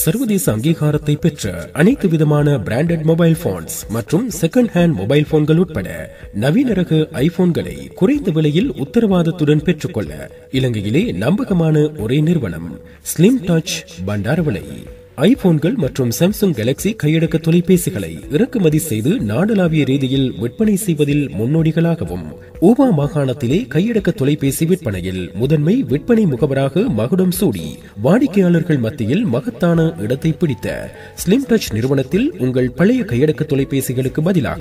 சர்வதேச அங்கீகாரத்தை பெற்ற அனைத்து விதமான பிராண்டட் மொபைல் போன்ஸ் மற்றும் செகண்ட் ஹேண்ட் மொபைல் போன்கள் உட்பட நவீன ரக ஐபோன்களை குறைந்த விலையில் உத்தரவாதத்துடன் பெற்றுக்கொள்ள இலங்கையிலே நம்பகமான ஒரே நிறுவனம் ஸ்லிம் டச் பண்டாரவளை ஐபோன்கள் மற்றும் சாம்சங் கேலக்சி கையடக்க தொலைபேசிகளை இறக்குமதி செய்து நாடளாவிய ரீதியில் விற்பனை செய்வதில் முன்னோடிகளாகவும் ஊபா மாகாணத்திலே கையடக்க தொலைபேசி விற்பனையில் முதன்மை விற்பனை முகவராக மகுடம் சூடி வாடிக்கையாளர்கள் மத்தியில் மகத்தான இடத்தை பிடித்த ஸ்லிம் டச் நிறுவனத்தில் உங்கள் பழைய கையடக்க தொலைபேசிகளுக்கு பதிலாக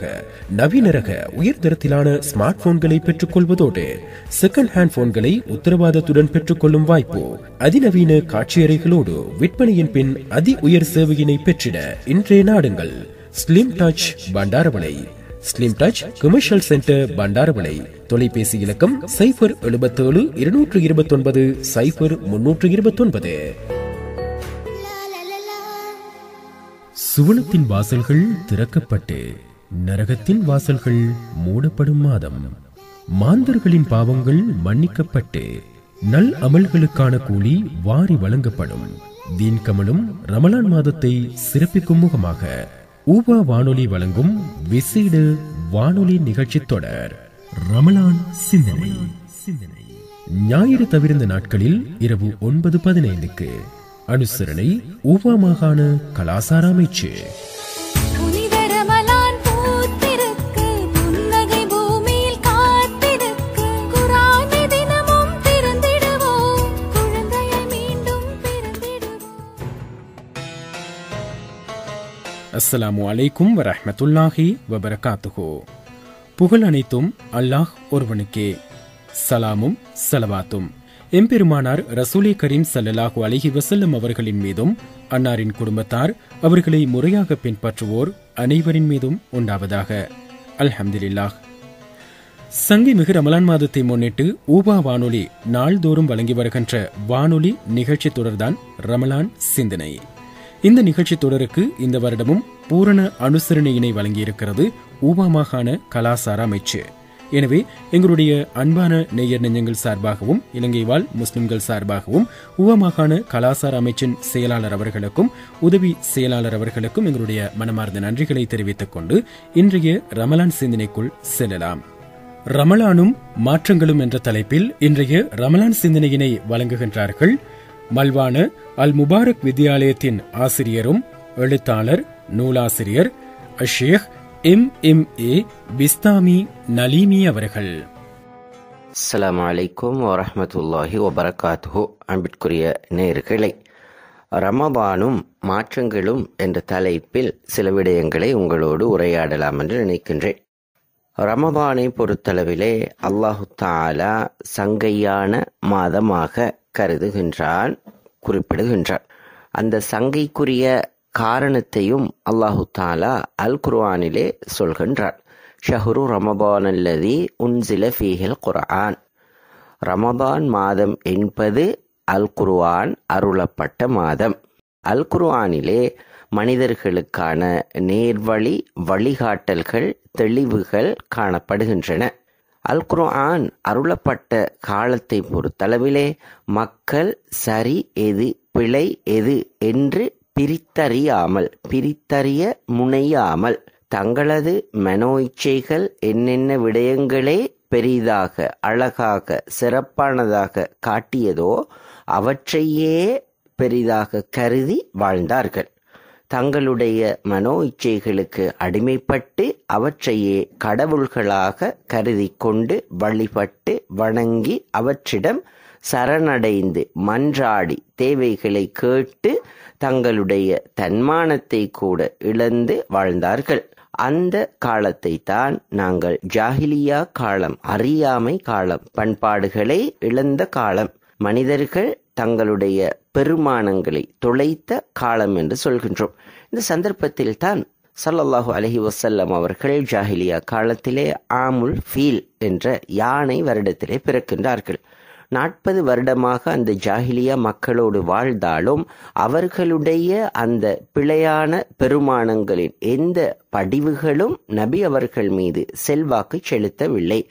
நவீனரக உயர்தரத்திலான ஸ்மார்ட் போன்களை பெற்றுக் கொள்வதோடு செகண்ட் ஹேண்ட் போன்களை உத்தரவாதத்துடன் பெற்றுக் கொள்ளும் வாய்ப்பு அதிநவீன காட்சியறைகளோடு விற்பனையின் பின் அதி உயர் சேவையினை பெற்றிட இன்றைய நாடுங்கள் slim touch Bandarawela slim touch commercial centre Bandarawela தொலைபேசி இலக்கம் சைபர் எழுபத்தேழு இருநூற்று இருபத்தி ஒன்பது சைபர் முன்னூற்று இருபத்தி ஒன்பது சுவனத்தின் வாசல்கள் திறக்கப்பட்டு நரகத்தின் வாசல்கள் மூடப்படும் மாதம் மாந்தர்களின் பாவங்கள் மன்னிக்கப்பட்டு நல் அமல்களுக்கான கூலி வாரி வழங்கப்படும் தீன்கமலும் ரமலான் மாதத்தை சிறப்பிக்கும் முகமாக ஊபா வானொலி வழங்கும் விசேட வானொலி நிகழ்ச்சி தொடர் ரமலான் சிந்தனை சிந்தனை ஞாயிறு தவிர்த்த நாட்களில் இரவு ஒன்பது பதினைந்துக்கு அனுசரணை ஊபா மாகாண கலாசார அமைச்சு அஸ்ஸலாமு அலைக்கும் வரமத்துல்லாஹி வபரகாத்துஹோ புகழ் அனைத்தும் அல்லாஹ் ஒருவனுக்கே சலாமும் சலவாத்தும் எம்பெருமானார் ரசூலே கரீம் சல்லல்லாஹு அலஹி வசல்லம் அவர்களின் மீதும் அன்னாரின் குடும்பத்தார் அவர்களை முறையாக பின்பற்றுவோர் அனைவரின் மீதும் உண்டாவதாக அல்ஹம்துலில்லாஹ் சங்கி மிகு ரமலான் மாதத்தை முன்னிட்டு ஊபா வானொலி நாள்தோறும் வழங்கி வருகின்ற வானொலி நிகழ்ச்சி தொடர்தான் ரமலான் சிந்தனை இந்த நிகழ்ச்சி தொடருக்கு இந்த வருடமும் பூரண அனுசரணையினை வழங்கியிருக்கிறது ஊபா மாகாண கலாசார அமைச்சு எனவே எங்களுடைய அன்பான நேயர் நெஞ்சங்கள் சார்பாகவும் இலங்கை வாழ் முஸ்லிம்கள் சார்பாகவும் ஊவா மாகாண கலாசார அமைச்சின் செயலாளர் அவர்களுக்கும் உதவி செயலாளர் அவர்களுக்கும் எங்களுடைய மனமார்ந்த நன்றிகளை தெரிவித்துக் கொண்டு இன்றைய ரமலான் சிந்தனைக்குள் செல்லலாம் ரமலானும் மாற்றங்களும் என்ற தலைப்பில் இன்றைய ரமலான் சிந்தனையினை வழங்குகின்றார்கள் மல்வான அல் முபாரக் வித்யாலயத்தின் ஆசிரியரும் எழுத்தாளர் நூலாசிரியர் அஷேக் M M A Bisthami Naleemi அவர்கள் அஸ்லாம் வலைக்கம் வரமத்துல்லாஹி வபரகாத்து அன்பிற்குரிய நேர்களை ரமபானும் மாற்றங்களும் என்ற தலைப்பில் சில விடயங்களை உங்களோடு உரையாடலாம் என்று நினைக்கின்றேன் ரமபானை பொறுத்தளவிலே அல்லாஹு தாலா சங்கையான மாதமாக கருதுகின்றான் குறிப்பிடுகின்றான் அந்த சங்கைக்குரிய காரணத்தையும் அல்லாஹு தாலா அல் குர்ஆனிலே சொல்கின்றான் ஷஹ்ரு ரமபான் அல்லதி உன்சில ஃபீஹில் குர்ஆன் ரமபான் மாதம் என்பது அல் குர்ஆன் அருளப்பட்ட மாதம் அல் குர்ஆனிலே மனிதர்களுக்கான நேர்வழி வழிகாட்டல்கள் தெளிவுகள் காணப்படுகின்றன அல் குரான் அருளப்பட்ட காலத்தை பொறுத்தளவிலே மக்கள் சரி எது பிழை எது என்று பிரித்தறியாமல் பிரித்தறிய முனையாமல் தங்களது மனோ இச்சைகள் என்னென்ன விடயங்களே பெரிதாக அழகாக சிறப்பானதாக காட்டியதோ அவற்றையே பெரிதாக கருதி வாழ்ந்தார்கள் தங்களுடைய மனோ இச்சைகளுக்கு அடிமைப்பட்டு அவற்றையே கடவுள்களாக கருதி கொண்டு வழிபட்டு வணங்கி அவற்றிடம் சரணடைந்து மன்றாடி தேவைகளை கேட்டு தங்களுடைய தன்மானத்தை கூட இழந்து வாழ்ந்தார்கள் அந்த காலத்தை தான் நாங்கள் ஜாகிலியா காலம் அறியாமை காலம் பண்பாடுகளை இழந்த காலம் மனிதர்கள் தங்களுடைய பெருமானங்களை தொலைத்த காலம் என்று சொல்கின்றோம் இந்த சந்தர்ப்பத்தில் தான் சல்லல்லாஹு அலஹி வசல்லம் அவர்கள் ஜாஹிலியா காலத்திலே ஆமுல் ஃபீல் என்ற யானை வருடத்திலே பிறக்கின்றார்கள் நாற்பது வருடமாக அந்த ஜாகிலியா மக்களோடு வாழ்ந்தாலும் அவர்களுடைய அந்த பிழையான பெருமானங்களின் எந்த படிவுகளும் நபி அவர்கள் மீது செல்வாக்கு செலுத்தவில்லை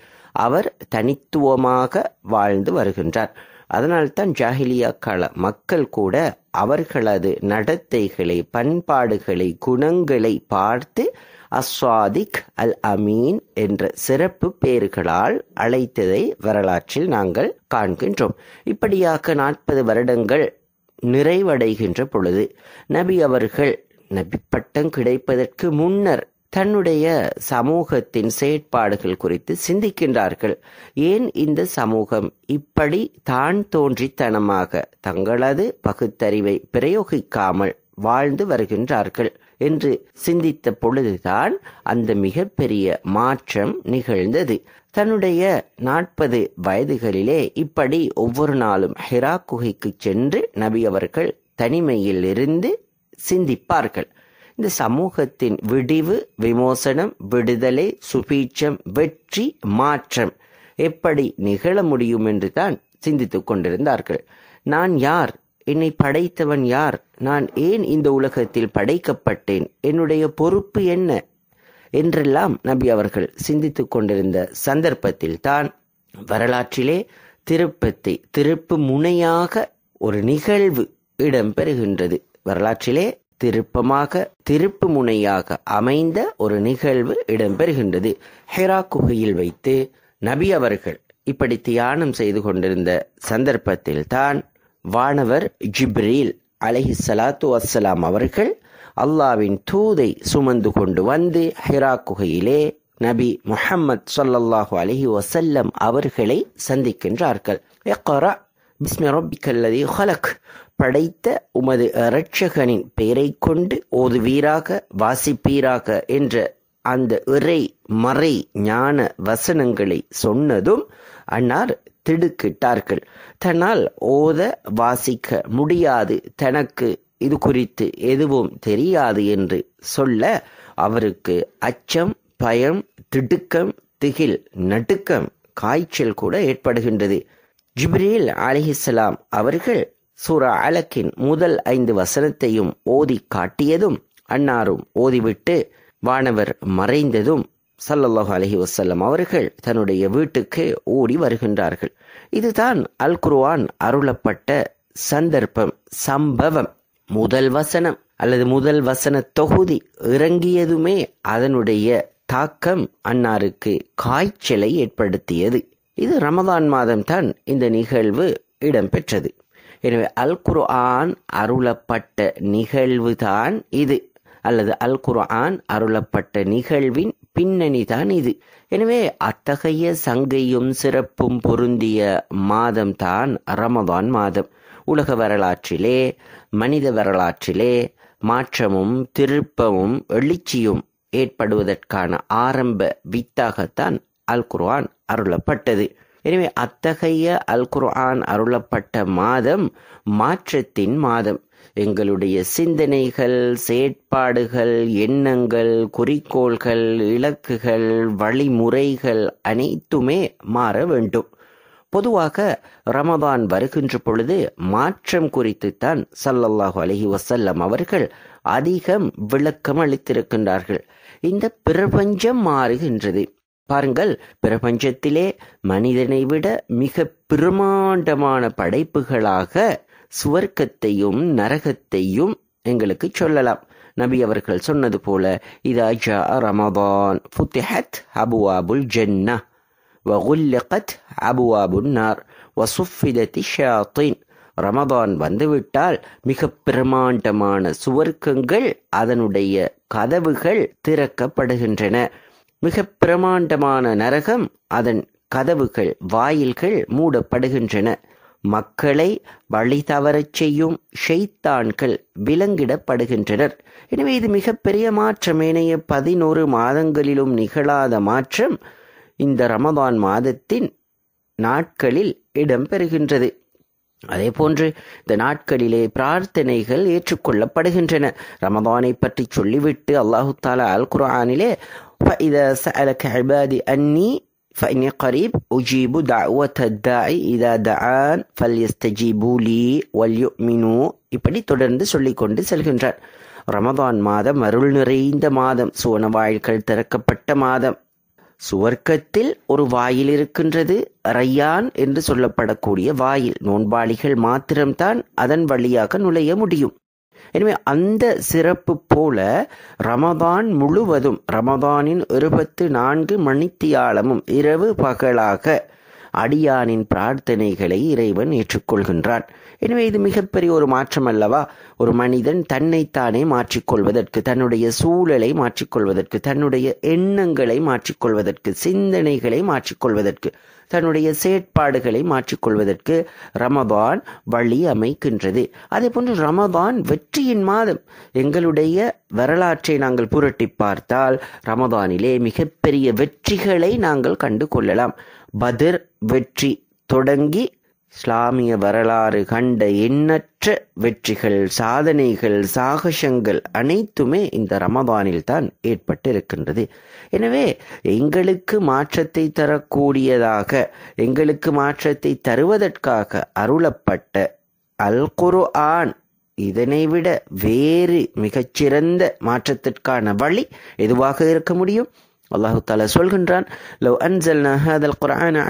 அவர் தனித்துவமாக வாழ்ந்து வருகின்றார் அதனால்தான் ஜாகிலியா கால மக்கள் கூட அவர்களது நடத்தைகளை பண்பாடுகளை குணங்களை பார்த்து அஸ்வாதிக் அல் அமீன் என்ற சிறப்பு பெயர்களால் அழைத்ததை வரலாற்றில் நாங்கள் காண்கின்றோம் இப்படியாக நாற்பது வருடங்கள் நிறைவடைகின்ற பொழுது நபி அவர்கள் நபி பட்டம் கிடைப்பதற்கு முன்னர் தன்னுடைய சமூகத்தின் செயற்பாடுகள் குறித்து சிந்திக்கின்றார்கள் ஏன் இந்த சமூகம் இப்படி தான் தோன்றித்தனமாக தங்களது பகுத்தறிவை பிரயோகிக்காமல் வாழ்ந்து வருகின்றார்கள் என்று சிந்தித்த பொழுதுதான் அந்த மிகப்பெரிய மாற்றம் நிகழ்ந்தது தன்னுடைய நாற்பது வயதுகளிலே இப்படி ஒவ்வொரு நாளும் ஹிரா குகைக்கு சென்று நபி அவர்கள் தனிமையில் இருந்து சிந்திப்பார்கள் இந்த சமூகத்தின் விடிவு விமோசனம் விடுதலை சுபீட்சம் வெற்றி மாற்றம் எப்படி நிகழ முடியும் என்று தான் சிந்தித்துக் கொண்டிருந்தார்கள் நான் யார் என்னை படைத்தவன் யார் நான் ஏன் இந்த உலகத்தில் படைக்கப்பட்டேன் என்னுடைய பொறுப்பு என்ன என்றெல்லாம் நபி அவர்கள் சிந்தித்துக் கொண்டிருந்த சந்தர்ப்பத்தில் தான் வரலாற்றிலே திருப்பத்தை திருப்பு முனையாக ஒரு நிகழ்வு இடம்பெறுகின்றது வரலாற்றிலே திருப்பமாக திருப்பு முனையாக அமைந்த ஒரு நிகழ்வு இடம்பெறுகின்றது ஹெரா குகையில் வைத்து நபி அவர்கள் இப்படி தியானம் செய்து கொண்டிருந்த சந்தர்ப்பத்தில் தான் வானவர் ஜிப்ரீல் அலஹி சலாத்து அசலாம் அவர்கள் அல்லாவின் தூதை சுமந்து கொண்டு வந்து ஹெரா குகையிலே நபி முஹம்மத் சொல்லல்லாஹு அலஹி வசல்லம் அவர்களை சந்திக்கின்றார்கள் ஹலக் படைத்த உமது இரட்சகனின் பெயரை கொண்டு ஓதுவீராக வாசிப்பீராக என்ற அந்த இறை மறை ஞான வசனங்களை சொன்னதும் அன்னார் திடுக்கிட்டார்கள் தன்னால் ஓத வாசிக்க முடியாது தனக்கு இது குறித்து எதுவும் தெரியாது என்று சொல்ல அவருக்கு அச்சம் பயம் திடுக்கம் திகில் நடுக்கம் காய்ச்சல் கூட ஏற்படுகின்றது ஜிப்ரீல் அலிஹிஸ்லாம் அவர்கள் சூரா அலக்கின் முதல் ஐந்து வசனத்தையும் ஓதி காட்டியதும் அன்னாரும் ஓதிவிட்டு வானவர் மறைந்ததும் சல்லல்லாஹு அலஹி வசல்லம் அவர்கள் தன்னுடைய வீட்டுக்கு ஓடி வருகின்றார்கள் இதுதான் அல் குருவான் அருளப்பட்ட சந்தர்ப்பம் சம்பவம் முதல் வசனம் அல்லது முதல் வசன தொகுதி இறங்கியதுமே அதனுடைய தாக்கம் அன்னாருக்கு காய்ச்சலை ஏற்படுத்தியது இது ரமதான் மாதம்தான் இந்த நிகழ்வு இடம்பெற்றது எனவே அல் குர்ஆன் அருளப்பட்ட நிகழ்வுதான் இது அல்லது அல் குர்ஆன் அருளப்பட்ட நிகழ்வின் பின்னணி தான் இது எனவே அத்தகைய சங்கையும் சிறப்பும் பொருந்திய மாதம் தான் ரமதான் மாதம் உலக வரலாற்றிலே மனித வரலாற்றிலே மாற்றமும் திருப்பமும் எழுச்சியும் ஏற்படுவதற்கான ஆரம்ப வித்தாகத்தான் அல் குர்ஆன் அருளப்பட்டது எனவே அத்தகைய அல் குர்ஆன் அருளப்பட்ட மாதம் மாற்றத்தின் மாதம் எங்களுடைய சிந்தனைகள் செயற்பாடுகள் எண்ணங்கள் குறிக்கோள்கள் இலக்குகள் வழிமுறைகள் அனைத்துமே மாற வேண்டும் பொதுவாக ரமதான் வருகின்ற பொழுது மாற்றம் குறித்துத்தான் சல்லல்லாஹு அலஹி வசல்லம் அவர்கள் அதிகம் விளக்கம் அளித்திருக்கின்றார்கள் இந்த பிரபஞ்சம் மாறுகின்றது பாருங்கள் பிரபஞ்சத்திலே மனிதனை விட மிக பிரமாண்டமான படைப்புகளாக சுவர்க்கத்தையும் நரகத்தையும் எங்களுக்கு சொல்லலாம் நபி அவர்கள் சொன்னது போல இதா ரமதான் ஃபுத்திஹத் அபுவாபுல் ஜன்னா வகுல்லகத் அபுவாபுன் நார் வசுஃபிதத்தி ஷாத்தின் ரமதான் வந்துவிட்டால் மிக பிரமாண்டமான சுவர்க்கங்கள் அதனுடைய கதவுகள் திறக்கப்படுகின்றன மிக பிரமாண்டமான நரகம் அதன் கதவுகள் வாயில்கள் மூடப்படுகின்றன மக்களை வழி தவறச் செய்யும் ஷெய்தான்கள் விலங்கிடப்படுகின்றனர் எனவே இது மிகப்பெரிய மாற்றம் ஏனைய பதினோரு மாதங்களிலும் நிகழாத மாற்றம் இந்த ரமதான் மாதத்தின் நாட்களில் இடம்பெறுகின்றது அதே போன்று இந்த நாட்களிலே பிரார்த்தனைகள் ஏற்றுக்கொள்ளப்படுகின்றன ரமதானை பற்றி சொல்லிவிட்டு அல்லாஹு தாலா அல் குரானிலே அன்னி فإني قريب أجيب دعوة الداعي إذا دعان فليستجيبوا لي وليؤمنوا இப்படி தொடர்ந்து சொல்லிக்கொண்டு செல்கின்றார் ரமதான் மாதம் அருள் நிறைந்த மாதம் சோன வாயில்கள் திறக்கப்பட்ட மாதம் சுவர்க்கத்தில் ஒரு வாயில் இருக்கின்றது ரையான் என்று சொல்லப்படக்கூடிய வாயில் நோன்பாளிகள் மாத்திரம்தான் அதன் வழியாக நுழைய முடியும் எனவே அந்த சிறப்பு போல ரமபான் முழுவதும் ரமபானின் இருபத்து நான்கு மணித்தியாலமும் இரவு பகலாக அடியானின் பிரார்த்தனைகளை இறைவன் ஏற்றுக்கொள்கின்றான் எனவே இது மிகப்பெரிய ஒரு மாற்றம் அல்லவா ஒரு மனிதன் தன்னைத்தானே மாற்றிக்கொள்வதற்கு தன்னுடைய சூழலை மாற்றிக்கொள்வதற்கு தன்னுடைய எண்ணங்களை மாற்றிக்கொள்வதற்கு சிந்தனைகளை மாற்றிக்கொள்வதற்கு தன்னுடைய செயற்பாடுகளை மாற்றிக்கொள்வதற்கு ரமபான் வழி அமைக்கின்றது அதே போன்று ரமபான் வெற்றியின் மாதம் எங்களுடைய வரலாற்றை நாங்கள் புரட்டி பார்த்தால் ரமபானிலே மிகப்பெரிய வெற்றிகளை நாங்கள் கண்டு கொள்ளலாம் பதிர் வெற்றி தொடங்கி இஸ்லாமிய வரலாறு கண்ட எண்ணற்ற வெற்றிகள் சாதனைகள் சாகசங்கள் அனைத்துமே இந்த ரமபானில் தான் ஏற்பட்டு இருக்கின்றது எனவே எங்களுக்கு மாற்றத்தை தரக்கூடியதாக எங்களுக்கு மாற்றத்தை தருவதற்காக அருளப்பட்ட அல் குரு ஆன் இதனை விட வேறு மிகச்சிறந்த மாற்றத்திற்கான வழி எதுவாக இருக்க முடியும் அல்லாஹு தாலா சொல்கின்றான்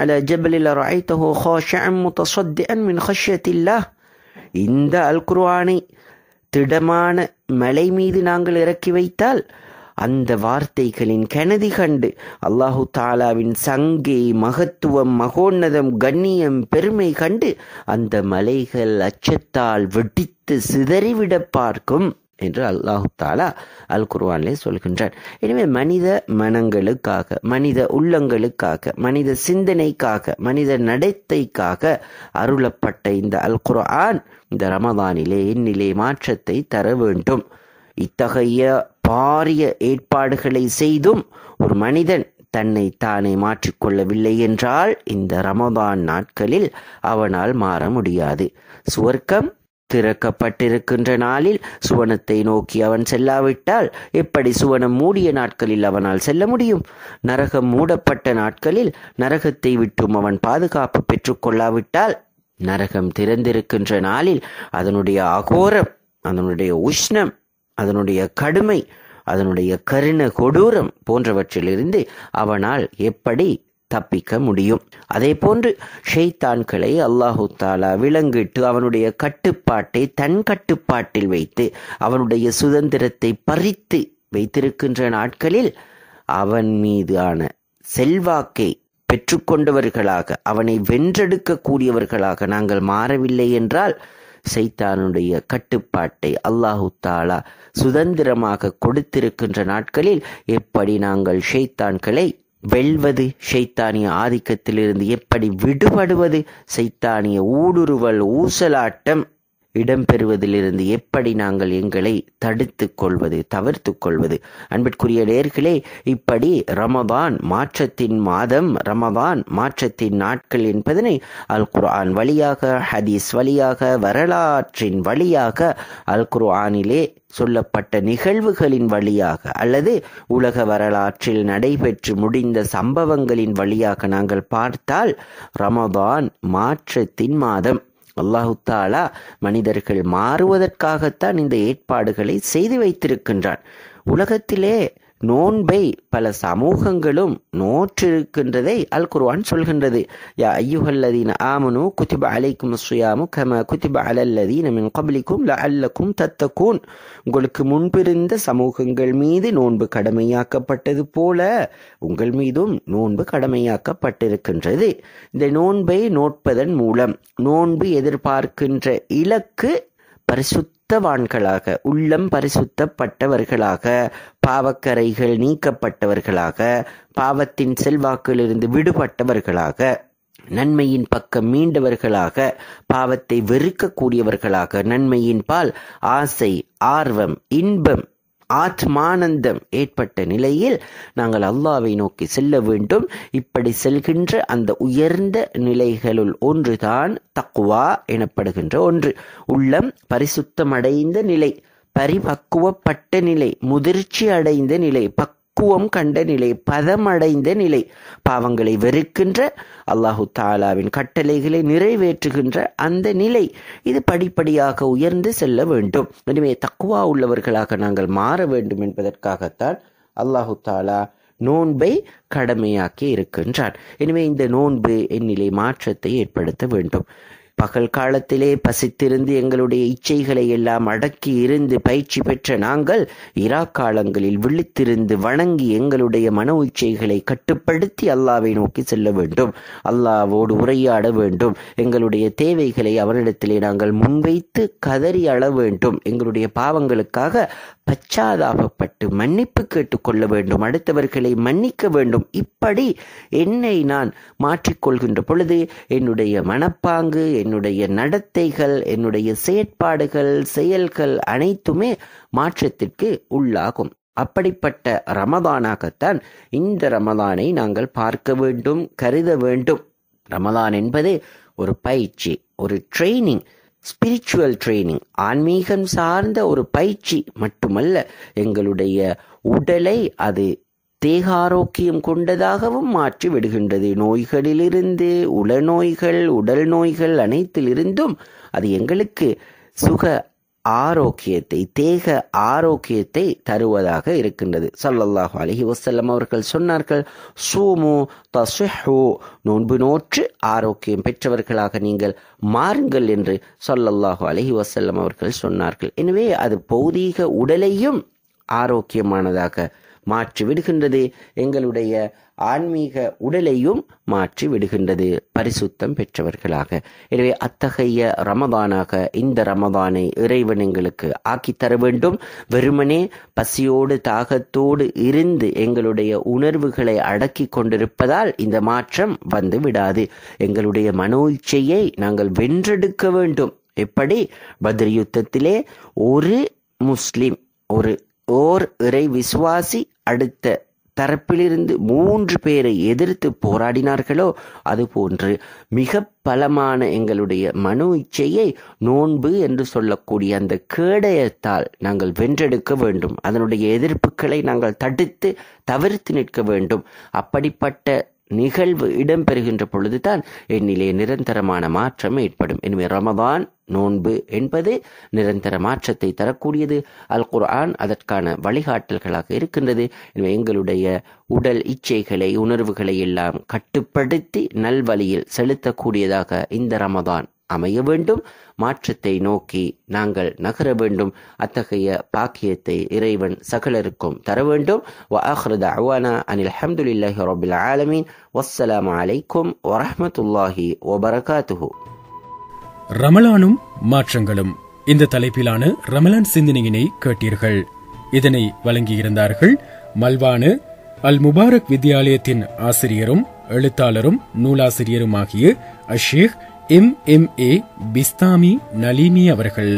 அல மின் இந்த அல் குர்ஆனை திடமான மலை மீது நாங்கள் இறக்கி வைத்தால் அந்த வார்த்தைகளின் கனதி கண்டு அல்லாஹு தாலாவின் சங்கை மகத்துவம் மகோன்னதம் கண்ணியம் பெருமை கண்டு அந்த மலைகள் அச்சத்தால் வெடித்து சிதறிவிட பார்க்கும் என்று அல்லாஹு தாலா அல் குர்வானிலே சொல்கின்றார் எனவே மனித மனங்களுக்காக மனித உள்ளங்களுக்காக மனித சிந்தனைக்காக மனித நடத்தைக்காக அருளப்பட்ட இந்த அல் குர்ஆன் இந்த ரமதானிலே எண்ணிலே மாற்றத்தை தர வேண்டும் இத்தகைய பாரிய ஏற்பாடுகளை செய்தும் ஒரு மனிதன் தன்னை தானே மாற்றிக்கொள்ளவில்லை என்றால் இந்த ரமதான் நாட்களில் அவனால் மாற முடியாது சுவர்க்கம் திறக்கப்பட்டிருக்கின்ற நாளில் சுவனத்தை நோக்கி அவன் செல்லாவிட்டால் எப்படி சுவனம் மூடிய நாட்களில் அவனால் செல்ல முடியும் நரகம் மூடப்பட்ட நாட்களில் நரகத்தை விட்டும் அவன் பாதுகாப்பு பெற்றுக்கொள்ளாவிட்டால் நரகம் திறந்திருக்கின்ற நாளில் அதனுடைய அகோரம் அதனுடைய உஷ்ணம் அதனுடைய கடுமை அதனுடைய கருண கொடூரம் போன்றவற்றிலிருந்து அவனால் எப்படி தப்பிக்க முடியும் அதே போன்று ஷெய்தான்களை அல்லாஹு தாலா விளங்கிட்டு அவனுடைய கட்டுப்பாட்டை தன் கட்டுப்பாட்டில் வைத்து அவனுடைய சுதந்திரத்தை பறித்து வைத்திருக்கின்ற நாட்களில் அவன் மீதான செல்வாக்கை பெற்றுக்கொண்டவர்களாக அவனை வென்றெடுக்கக்கூடியவர்களாக நாங்கள் மாறவில்லை என்றால் சைத்தானுடைய கட்டுப்பாட்டை அல்லாஹு தாலா சுதந்திரமாக கொடுத்திருக்கின்ற நாட்களில் எப்படி நாங்கள் ஷெய்தான்களை வெல்வது சைத்தானிய ஆதிக்கத்திலிருந்து எப்படி விடுபடுவது சைத்தானிய ஊடுருவல் ஊசலாட்டம் இடம்பெறுவதிலிருந்து எப்படி நாங்கள் எங்களை தடுத்து கொள்வது தவிர்த்து கொள்வது அன்பிற்குரிய நேர்களே இப்படி ரமபான் மாற்றத்தின் மாதம் ரமபான் மாற்றத்தின் நாட்கள் என்பதனை அல் குர்ஆன் வழியாக ஹதீஸ் வழியாக வரலாற்றின் வழியாக அல் குர்ஆனிலே சொல்லப்பட்ட நிகழ்வுகளின் வழியாக அல்லது உலக வரலாற்றில் நடைபெற்று முடிந்த சம்பவங்களின் வழியாக நாங்கள் பார்த்தால் ரமபான் மாற்றத்தின் மாதம் அல்லாஹு தாலா மனிதர்கள் மாறுவதற்காகத்தான் இந்த ஏற்பாடுகளை செய்து வைத்திருக்கின்றான் உலகத்திலே நோன்பை பல சமூகங்களும் நோற்றிருக்கின்றதை அல் குர்வான் சொல்கின்றது யா ஐயுகல்லதீன ஆமனு குத்திப அலைக்கும் சுயாமு கம குத்திப அலல்லதீன மின் கபலிக்கும் ல அல்லக்கும் தத்தக்கூன் உங்களுக்கு முன்பிருந்த சமூகங்கள் மீது நோன்பு கடமையாக்கப்பட்டது போல உங்கள் மீதும் நோன்பு கடமையாக்கப்பட்டிருக்கின்றது இந்த நோன்பை நோட்பதன் மூலம் நோன்பு எதிர்பார்க்கின்ற இலக்கு பரிசுத்த சுத்தவான்களாக உள்ளம் பரிசுத்தப்பட்டவர்களாக பாவக்கரைகள் நீக்கப்பட்டவர்களாக பாவத்தின் செல்வாக்கிலிருந்து விடுபட்டவர்களாக நன்மையின் பக்கம் மீண்டவர்களாக பாவத்தை வெறுக்கக்கூடியவர்களாக நன்மையின் பால் ஆசை ஆர்வம் இன்பம் ஆத்மானந்தம் ஏற்பட்ட நிலையில் நாங்கள் அல்லாவை நோக்கி செல்ல வேண்டும் இப்படி செல்கின்ற அந்த உயர்ந்த நிலைகளுள் ஒன்றுதான் தக்குவா எனப்படுகின்ற ஒன்று உள்ளம் பரிசுத்தமடைந்த நிலை பரிபக்குவப்பட்ட நிலை முதிர்ச்சி அடைந்த நிலை பக் பக்குவம் கண்ட நிலை பதமடைந்த நிலை பாவங்களை வெறுக்கின்ற அல்லாஹு தாலாவின் கட்டளைகளை நிறைவேற்றுகின்ற அந்த நிலை இது படிப்படியாக உயர்ந்து செல்ல வேண்டும் எனவே தக்குவா உள்ளவர்களாக நாங்கள் மாற வேண்டும் என்பதற்காகத்தான் அல்லாஹு தாலா நோன்பை கடமையாக்கி இருக்கின்றான் எனவே இந்த நோன்பு என் நிலை மாற்றத்தை ஏற்படுத்த வேண்டும் பகல் காலத்திலே பசித்திருந்து எங்களுடைய இச்சைகளை எல்லாம் அடக்கி இருந்து பயிற்சி பெற்ற நாங்கள் இரா காலங்களில் விழித்திருந்து வணங்கி எங்களுடைய மன உச்சைகளை கட்டுப்படுத்தி அல்லாவை நோக்கி செல்ல வேண்டும் அல்லாவோடு உரையாட வேண்டும் எங்களுடைய தேவைகளை அவனிடத்திலே நாங்கள் முன்வைத்து கதறி அள வேண்டும் எங்களுடைய பாவங்களுக்காக பச்சாதாபப்பட்டு மன்னிப்பு கேட்டுக்கொள்ள வேண்டும் அடுத்தவர்களை மன்னிக்க வேண்டும் இப்படி என்னை நான் மாற்றிக்கொள்கின்ற பொழுது என்னுடைய மனப்பாங்கு என்னுடைய நடத்தைகள் என்னுடைய செயற்பாடுகள் செயல்கள் அனைத்துமே மாற்றத்திற்கு உள்ளாகும் அப்படிப்பட்ட ரமதானாகத்தான் இந்த ரமதானை நாங்கள் பார்க்க வேண்டும் கருத வேண்டும் ரமதான் என்பது ஒரு பயிற்சி ஒரு ட்ரைனிங் ஸ்பிரிச்சுவல் ட்ரைனிங் ஆன்மீகம் சார்ந்த ஒரு பயிற்சி மட்டுமல்ல எங்களுடைய உடலை அது தேகாரோக்கியம் கொண்டதாகவும் மாற்றி விடுகின்றது நோய்களிலிருந்து நோய்கள் உடல் நோய்கள் அனைத்திலிருந்தும் அது எங்களுக்கு சுக ஆரோக்கியத்தை தேக ஆரோக்கியத்தை தருவதாக இருக்கின்றது சல்லல்லாஹு அலஹி வசல்லம் அவர்கள் சொன்னார்கள் சூமு தசு நோன்பு நோற்று ஆரோக்கியம் பெற்றவர்களாக நீங்கள் மாறுங்கள் என்று சொல்லல்லாஹு அலஹி வசல்லம் அவர்கள் சொன்னார்கள் எனவே அது பௌதீக உடலையும் ஆரோக்கியமானதாக மாற்றி விடுகின்றது எங்களுடைய ஆன்மீக உடலையும் மாற்றி விடுகின்றது பரிசுத்தம் பெற்றவர்களாக எனவே அத்தகைய ரமதானாக இந்த ரமதானை இறைவன் எங்களுக்கு ஆக்கி தர வேண்டும் வெறுமனே பசியோடு தாகத்தோடு இருந்து எங்களுடைய உணர்வுகளை அடக்கி கொண்டிருப்பதால் இந்த மாற்றம் வந்து விடாது எங்களுடைய மனோச்சையை நாங்கள் வென்றெடுக்க வேண்டும் எப்படி பத்ரி யுத்தத்திலே ஒரு முஸ்லிம் ஒரு ஓர் இறை விசுவாசி அடுத்த தரப்பிலிருந்து மூன்று பேரை எதிர்த்து போராடினார்களோ அதுபோன்று மிக பலமான எங்களுடைய மனு இச்சையை நோன்பு என்று சொல்லக்கூடிய அந்த கேடயத்தால் நாங்கள் வென்றெடுக்க வேண்டும் அதனுடைய எதிர்ப்புகளை நாங்கள் தடுத்து தவிர்த்து நிற்க வேண்டும் அப்படிப்பட்ட நிகழ்வு இடம்பெறுகின்ற பொழுதுதான் என்னிலே நிரந்தரமான மாற்றம் ஏற்படும் எனவே ரமதான் நோன்பு என்பது நிரந்தர மாற்றத்தை தரக்கூடியது அல் குர்ஆன் அதற்கான வழிகாட்டல்களாக இருக்கின்றது எனவே எங்களுடைய உடல் இச்சைகளை உணர்வுகளை எல்லாம் கட்டுப்படுத்தி நல்வழியில் செலுத்தக்கூடியதாக இந்த ரமதான் அமைய வேண்டும் மாற்றத்தை நோக்கி நாங்கள் நகர வேண்டும் அத்தகைய பாக்கியத்தை இறைவன் சகலருக்கும் தர வேண்டும் வஹ்ரத் அவானா அனில் அஹமதுல்லாஹி ரபில் ஆலமீன் வஸ்ஸலாம் அலைக்கும் வரமத்துல்லாஹி வபரகாத்துஹூ ரமலானும் மாற்றங்களும் இந்த தலைப்பிலான ரமலான் சிந்தனையினை கேட்டீர்கள் இதனை வழங்கியிருந்தார்கள் மல்வானு அல் முபாரக் வித்யாலயத்தின் ஆசிரியரும் எழுத்தாளரும் நூலாசிரியருமாகிய அஷேக் M M A Bisthami Nalini அவர்கள்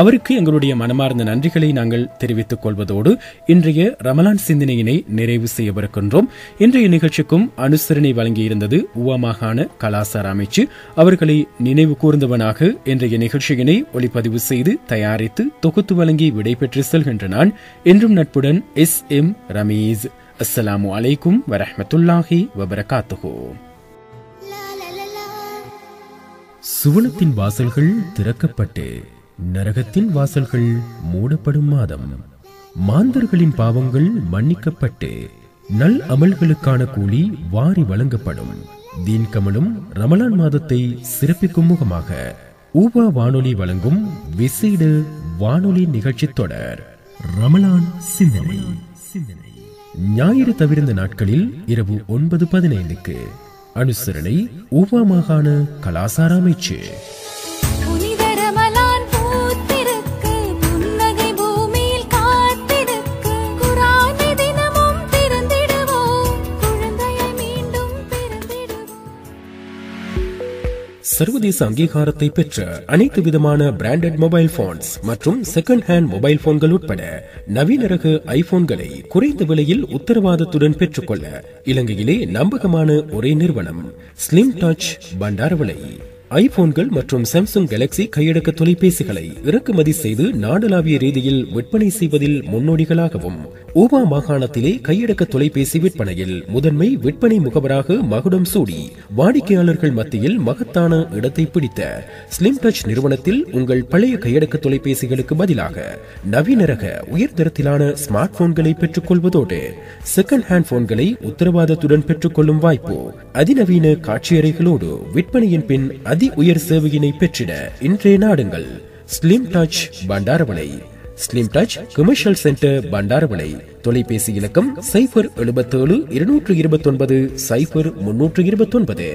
அவருக்கு எங்களுடைய மனமார்ந்த நன்றிகளை நாங்கள் தெரிவித்துக் கொள்வதோடு இன்றைய ரமலான் சிந்தனையினை நிறைவு செய்யவிருக்கின்றோம் இன்றைய நிகழ்ச்சிக்கும் அனுசரணை வழங்கியிருந்தது உவா மாகாண கலாசார அமைச்சு அவர்களை நினைவு கூர்ந்தவனாக இன்றைய நிகழ்ச்சியினை ஒளிப்பதிவு செய்து தயாரித்து தொகுத்து வழங்கி விடைபெற்று செல்கின்ற நான் என்றும் நட்புடன் எஸ் எம் ரமேஷ் அஸ்ஸலாமு அலைக்கும் வரமத்துல்லாஹி வபரகாத்துஹோ சுவனத்தின் வாசல்கள் திறக்கப்பட்டு நரகத்தின் வாசல்கள் மூடப்படும் மாதம் மாந்தர்களின் பாவங்கள் மன்னிக்கப்பட்டு நல் அமல்களுக்கான கூலி வாரி வழங்கப்படும் தீன் கமலும் ரமலான் மாதத்தை சிறப்பிக்கும் முகமாக ஊபா வானொலி வழங்கும் விசேட வானொலி நிகழ்ச்சி தொடர் ரமலான் சிந்தனை ஞாயிறு தவிர்ந்த நாட்களில் இரவு ஒன்பது பதினைந்துக்கு அனுசரணை ஊவா மாகாண கலாசார அமைச்சு சர்வதேச அங்கீகாரத்தை பெற்ற அனைத்து விதமான பிராண்டட் மொபைல் போன்ஸ் மற்றும் செகண்ட் ஹேண்ட் மொபைல் போன்கள் உட்பட நவீன ரக ஐபோன்களை குறைந்த விலையில் உத்தரவாதத்துடன் பெற்றுக்கொள்ள இலங்கையிலே நம்பகமான ஒரே நிறுவனம் ஸ்லிம் டச் பண்டாரவளை ஐபோன்கள் மற்றும் சாம்சங் கேலக்சி கையடக்க தொலைபேசிகளை இறக்குமதி செய்து நாடளாவிய ரீதியில் விற்பனை செய்வதில் முன்னோடிகளாகவும் ஊபா மாகாணத்திலே கையடக்க தொலைபேசி விற்பனையில் முதன்மை விற்பனை முகவராக மகுடம் சூடி வாடிக்கையாளர்கள் மத்தியில் மகத்தான இடத்தை பிடித்த ஸ்லிம் டச் நிறுவனத்தில் உங்கள் பழைய கையடக்க தொலைபேசிகளுக்கு பதிலாக நவீன ரக உயர்தரத்திலான ஸ்மார்ட் போன்களை பெற்றுக் கொள்வதோடு செகண்ட் ஹேண்ட் போன்களை உத்தரவாதத்துடன் பெற்றுக் கொள்ளும் வாய்ப்பு அதிநவீன காட்சியறைகளோடு விற்பனையின் பின் அதி உயர் சேவையினை பெற்றிட இன்றைய நாடுங்கள் slim touch Bandarawela slim touch commercial centre Bandarawela தொலைபேசி இலக்கம் சைபர் எழுபத்தேழு இருநூற்று இருபத்தொன்பது சைபர் முன்னூற்று இருபத்தொன்பது